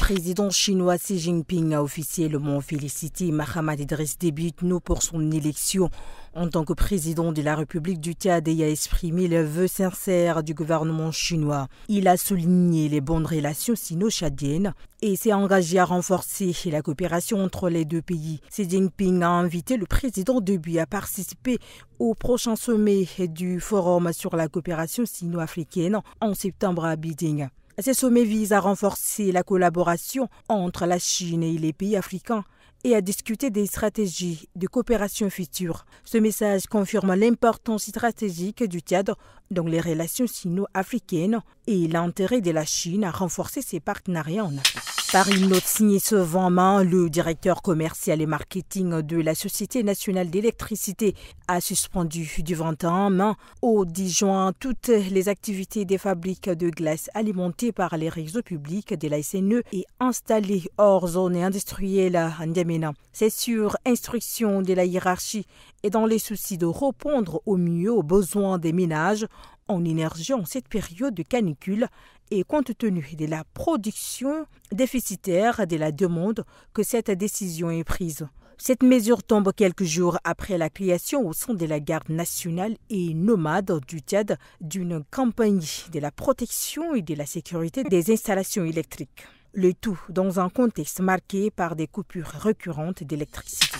Le président chinois Xi Jinping a officiellement félicité Mahamad Idris Debutno pour son élection en tant que président de la République du Tchad et a exprimé le vœu sincère du gouvernement chinois. Il a souligné les bonnes relations sino chadiennes et s'est engagé à renforcer la coopération entre les deux pays. Xi Jinping a invité le président Déby à participer au prochain sommet du Forum sur la coopération sino-africaine en septembre à Beijing. Ce sommet vise à renforcer la collaboration entre la Chine et les pays africains et à discuter des stratégies de coopération future. Ce message confirme l'importance stratégique du Tchad dans les relations sino-africaines et l'intérêt de la Chine à renforcer ses partenariats en Afrique. Par une note signée ce vend main, le directeur commercial et marketing de la Société nationale d'électricité a suspendu du 21 au 10 juin toutes les activités des fabriques de glace alimentées par les réseaux publics de la SNE et installées hors zone industrielle à N'Djamena. C'est sur instruction de la hiérarchie et dans les soucis de répondre au mieux aux besoins des ménages, en en cette période de canicule et compte tenu de la production déficitaire de la demande que cette décision est prise. Cette mesure tombe quelques jours après la création au sein de la garde nationale et nomade du Tchad d'une campagne de la protection et de la sécurité des installations électriques. Le tout dans un contexte marqué par des coupures récurrentes d'électricité.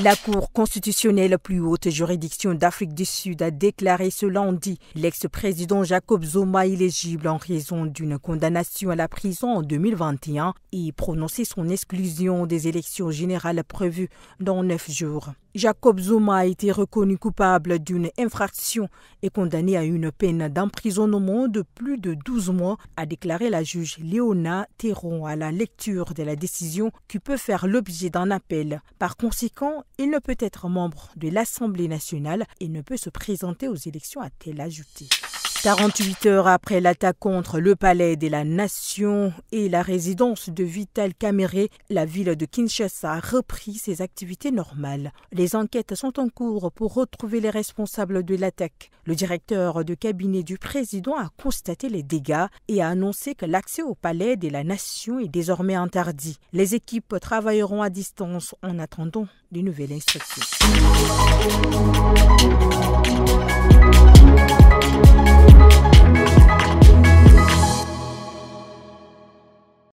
La Cour constitutionnelle, plus haute juridiction d'Afrique du Sud, a déclaré ce lundi l'ex-président Jacob Zoma éligible en raison d'une condamnation à la prison en 2021 et prononcé son exclusion des élections générales prévues dans neuf jours. Jacob Zuma a été reconnu coupable d'une infraction et condamné à une peine d'emprisonnement de plus de 12 mois, a déclaré la juge Léona Théron à la lecture de la décision qui peut faire l'objet d'un appel. Par conséquent, il ne peut être membre de l'Assemblée nationale et ne peut se présenter aux élections, à tel ajouté. 48 heures après l'attaque contre le palais de la nation et la résidence de Vital Kamere, la ville de Kinshasa a repris ses activités normales. Les enquêtes sont en cours pour retrouver les responsables de l'attaque. Le directeur de cabinet du président a constaté les dégâts et a annoncé que l'accès au palais de la nation est désormais interdit. Les équipes travailleront à distance en attendant de nouvelles instructions.